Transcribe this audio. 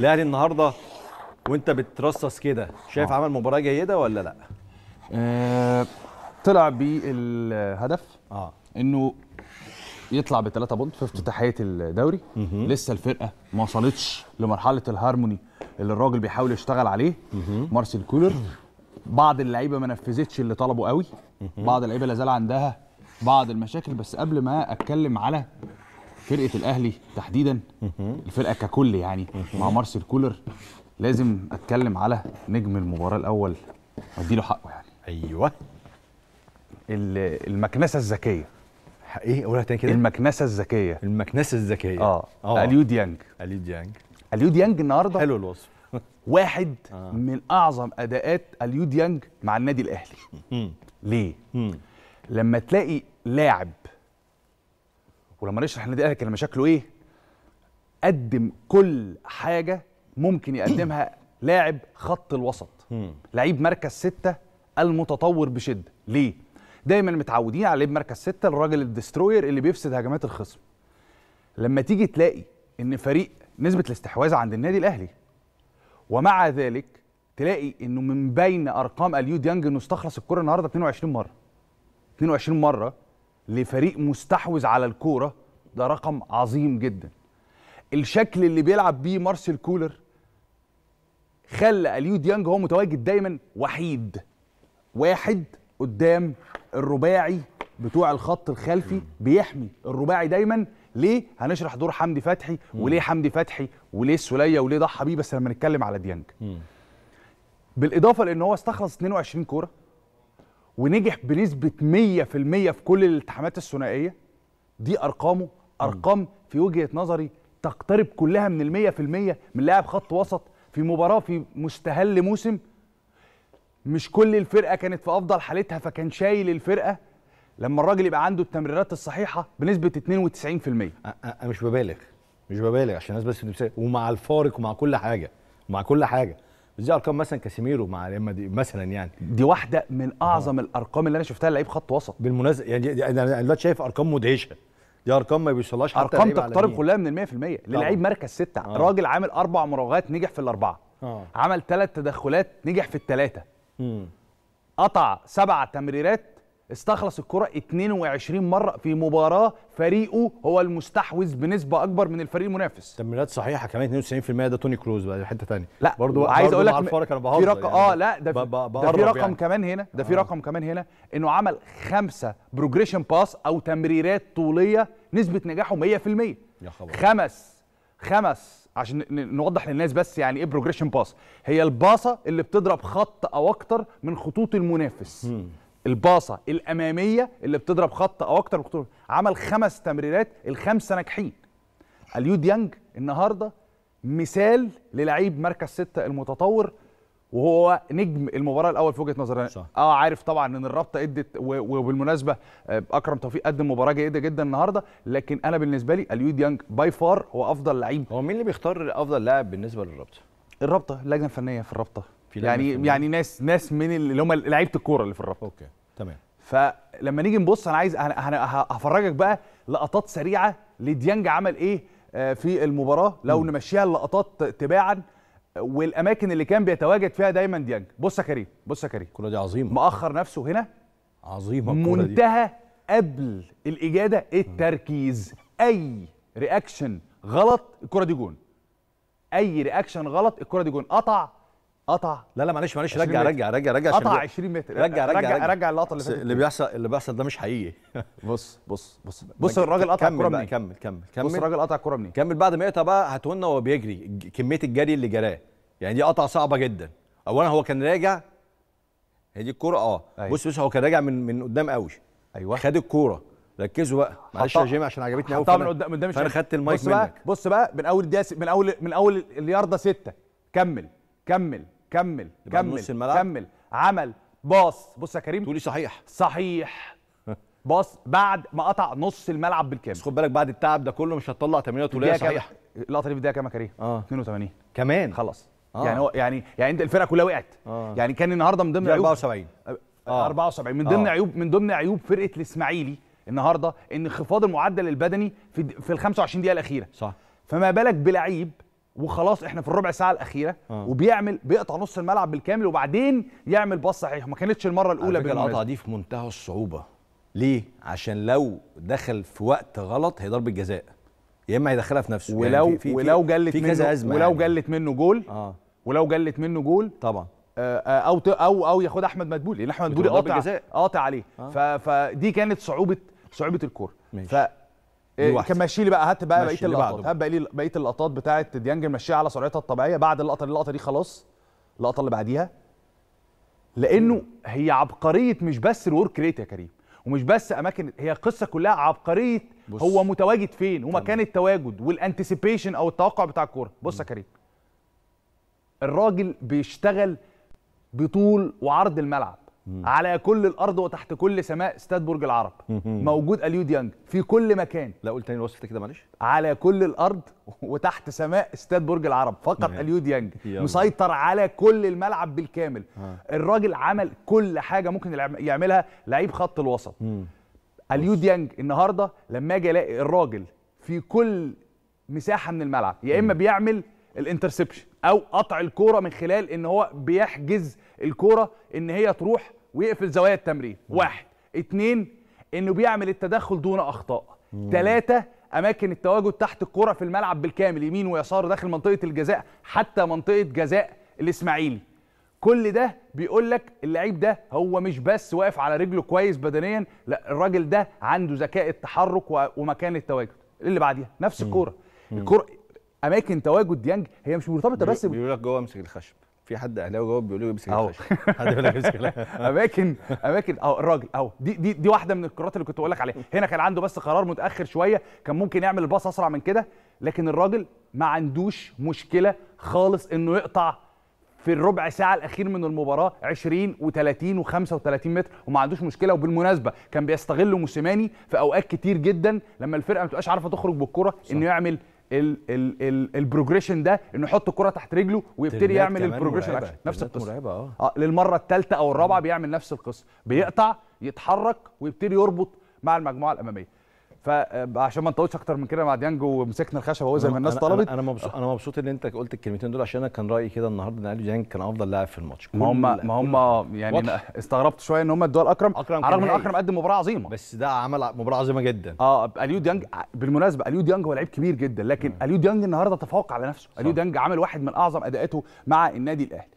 الاهلي النهارده وانت بترصص كده شايف آه. عمل مباراه جيده ولا لا؟ آه طلع بالهدف اه انه يطلع بثلاثه بونت في افتتاحيه الدوري مه. لسه الفرقه ما وصلتش لمرحله الهارموني اللي الراجل بيحاول يشتغل عليه مه. مارسيل كولر بعض اللعيبه ما نفذتش اللي طلبه قوي مه. بعض اللعيبه لا زال عندها بعض المشاكل بس قبل ما اتكلم على فرقه الاهلي تحديدا الفرقه ككل يعني مع مارسيل كولر لازم اتكلم على نجم المباراه الاول واديله له حقه يعني ايوه المكنسه الذكيه ايه قولها تاني كده المكنسه الذكيه المكنسه الذكيه اه, آه. اليو ديانج اليو ديانج اليو ديانج النهارده حلو الوصف واحد آه. من اعظم اداءات اليو ديانج مع النادي الاهلي ليه لما تلاقي لاعب ولما نشرح النادي الاهلي كان مشاكله ايه قدم كل حاجه ممكن يقدمها لاعب خط الوسط لعيب مركز ستة المتطور بشده ليه دايما متعودين على لعيب مركز ستة الراجل الدستروير اللي بيفسد هجمات الخصم لما تيجي تلاقي ان فريق نسبه الاستحواذ عند النادي الاهلي ومع ذلك تلاقي انه من بين ارقام اليو ديانج انه استخلص الكره النهارده 22 مره 22 مره لفريق مستحوذ على الكوره ده رقم عظيم جدا الشكل اللي بيلعب بيه مارسيل كولر خلى اليو ديانج هو متواجد دايما وحيد واحد قدام الرباعي بتوع الخط الخلفي بيحمي الرباعي دايما ليه هنشرح دور حمدي فتحي وليه حمدي فتحي وليه السوليه وليه ضحى بيه بس لما نتكلم على ديانج بالاضافه لان هو استخلص 22 كوره ونجح بنسبه 100% في كل الالتحامات الثنائيه دي ارقامه ارقام في وجهه نظري تقترب كلها من المية في المية من لاعب خط وسط في مباراة في مستهل موسم مش كل الفرقة كانت في أفضل حالتها فكان شايل الفرقة لما الراجل يبقى عنده التمريرات الصحيحة بنسبة 92% أنا مش ببالغ مش ببالغ عشان الناس بس ومع الفارق ومع كل حاجة مع كل حاجة زي ارقام مثلا كاسيميرو مع ريال مدريد مثلا يعني دي واحده من اعظم آه. الارقام اللي انا شفتها لعيب خط وسط بالمناسبه يعني انا دلوقتي شايف ارقام مدهشه دي ارقام ما بيوصلهاش حتى ارقام تقترب كلها من ال 100% للعيب مركز سته آه. راجل عامل اربع مراوغات نجح في الاربعه آه. عمل ثلاث تدخلات نجح في الثلاثه قطع سبع تمريرات استخلص الكرة 22 مرة في مباراة فريقه هو المستحوذ بنسبة أكبر من الفريق المنافس تمريرات صحيحة كمان 92% ده توني كروز بقى حتة تانية لا برضو عايز أقول لك أنا في رقم يعني آه لا ده في, ده في رقم يعني. كمان هنا ده في آه. رقم كمان هنا إنه عمل خمسة بروجريشن باس أو تمريرات طولية نسبة نجاحه 100% يا خبر خمس خمس عشان نوضح للناس بس يعني ايه بروجريشن باس هي الباصه اللي بتضرب خط او اكتر من خطوط المنافس الباصه الاماميه اللي بتضرب خط او اكتر بخطوره عمل خمس تمريرات الخمسه ناجحين اليو ديانج النهارده مثال للعيب مركز ستة المتطور وهو نجم المباراه الاول في وجهه نظري اه عارف طبعا ان الرابطه ادت وبالمناسبه آه، اكرم توفيق قدم مباراه جيده جدا النهارده لكن انا بالنسبه لي اليو ديانج باي فار هو افضل لعيب هو مين اللي بيختار افضل لاعب بالنسبه للرابطه الرابطه اللجنه الفنيه في الرابطه يعني يعني ناس ناس من اللي هم لعيبه الكوره اللي في الرابطه اوكي تمام فلما نيجي نبص انا عايز أه- هفرجك بقى لقطات سريعه لديانج عمل ايه آه، في المباراه لو م. نمشيها اللقطات تباعا والاماكن اللي كان بيتواجد فيها دايما ديانج بص يا كريم بص يا كريم الكوره دي عظيمه مأخر نفسه هنا عظيمه الكوره دي منتهى قبل الاجاده التركيز م. اي رياكشن غلط الكره دي جون اي رياكشن غلط الكره دي جون قطع قطع لا لا معلش معلش رجع, رجع رجع رجع قطع 20 متر رجع رجع رجع رجع اللقطه اللي فاتت اللي بيحصل اللي بيحصل ده مش حقيقي بص بص بص بص الراجل قطع الكوره منين كمل كمل كمل بص الراجل قطع الكوره منين كمل بعد ما يقطع بقى هاتوا لنا وهو بيجري كميه الجري اللي جراه يعني دي قطعه صعبه جدا اولا هو كان راجع هي دي الكوره اه أيوة. بص بص هو كان راجع من من قدام قوي ايوه خد الكوره ركزوا بقى معلش يا جيمي عشان عجبتني قوي من قدام قدام فانا خدت المايك بص بقى بص بقى من اول من اول من اول اليارده سته كمل كمل كمل كمل كمل عمل باص بص يا كريم تقولي صحيح صحيح باص بعد ما قطع نص الملعب بالكامل خد بالك بعد التعب ده كله مش هتطلع تمريره طوليه صحيح اللقطه دي في الدقيقه كام يا كريم؟ اه 82 كمان خلاص آه. يعني هو يعني يعني انت الفرقه كلها وقعت آه. يعني كان النهارده من ضمن عيوب 74 آه. 74 آه. من ضمن آه. عيوب من ضمن عيوب فرقه الاسماعيلي النهارده ان انخفاض المعدل البدني في في ال 25 دقيقه الاخيره صح فما بالك بلعيب وخلاص احنا في الربع ساعه الاخيره آه. وبيعمل بيقطع نص الملعب بالكامل وبعدين يعمل باص صحيح ما كانتش المره الاولى بالقطعه دي في منتهى الصعوبه ليه عشان لو دخل في وقت غلط هي ضربه جزاء يا اما هيدخلها في نفسه يعني ولو يعني في في ولو جلت في منه أزمة ولو يعني. جلت منه جول آه. ولو جلت منه جول طبعا آه، آه، او او او ياخد احمد مدبولي لان احمد مدبولي قاطع قاطع عليه آه. فدي كانت صعوبه صعوبه الكوره إيه، ماشي لي بقى هات بقى بقيه اللقطات هات بقى بقيه اللقطات بتاعه ديانج ماشيه على سرعتها الطبيعيه بعد اللقطه اللقطه دي خلاص اللقطه اللي بعديها لانه هي عبقريه مش بس الورك ريت يا كريم ومش بس اماكن هي القصه كلها عبقريه بص. هو متواجد فين ومكان التواجد والانتسيبيشن او التوقع بتاع الكوره بص يا كريم الراجل بيشتغل بطول وعرض الملعب مم. على كل الارض وتحت كل سماء استاد برج العرب مم. موجود اليو ديانج في كل مكان لا قول تاني الوصف كده معلش على كل الارض وتحت سماء استاد برج العرب فقط مم. اليو ديانج مسيطر على كل الملعب بالكامل الراجل عمل كل حاجه ممكن يعملها لعيب خط الوسط اليو ديانج النهارده لما اجي الاقي الراجل في كل مساحه من الملعب يا اما بيعمل الانترسبشن او قطع الكوره من خلال ان هو بيحجز الكوره ان هي تروح ويقفل زوايا التمرير واحد اتنين انه بيعمل التدخل دون اخطاء تلاتة اماكن التواجد تحت الكوره في الملعب بالكامل يمين ويسار داخل منطقة الجزاء حتى منطقة جزاء الاسماعيلي كل ده بيقول لك اللعيب ده هو مش بس واقف على رجله كويس بدنيا لا الراجل ده عنده ذكاء التحرك ومكان التواجد اللي بعديها نفس الكوره الكوره اماكن تواجد ديانج هي مش مرتبطه بس بيقول لك جوه امسك الخشب في حد اهلاوي جوه بيقول له امسك الخشب حد بيقول لك امسك اماكن اماكن اهو الراجل اهو دي دي دي واحده من القرارات اللي كنت بقول لك عليها هنا كان عنده بس قرار متاخر شويه كان ممكن يعمل الباص اسرع من كده لكن الراجل ما عندوش مشكله خالص انه يقطع في الربع ساعه الاخير من المباراه 20 و30 و35 متر وما عندوش مشكله وبالمناسبه كان بيستغل موسيماني في اوقات كتير جدا لما الفرقه ما تبقاش عارفه تخرج بالكره انه يعمل البروجريشن ده انه يحط الكره تحت رجله ويبتدي يعمل البروجريشن نفس القصه آه. اه للمره الثالثه او الرابعه بيعمل نفس القصه بيقطع يتحرك ويبتدي يربط مع المجموعه الاماميه فعشان ما نطولش اكتر من كده مع ديانج ومسكنا الخشبه اهو زي ما الناس طلبت انا مبسوط انا مبسوط ان انت قلت الكلمتين دول عشان انا كان رايي كده النهارده ان علي ديانج كان افضل لاعب في الماتش ما هم ما هم يعني واضح. استغربت شويه ان هم ادوا لاكرم على الرغم ان اكرم قدم مباراه عظيمه بس ده عمل مباراه عظيمه جدا اه اليو ديانج بالمناسبه اليو ديانج هو لعيب كبير جدا لكن اليو ديانج النهارده تفوق على نفسه اليو ديانج عمل واحد من اعظم اداءاته مع النادي الاهلي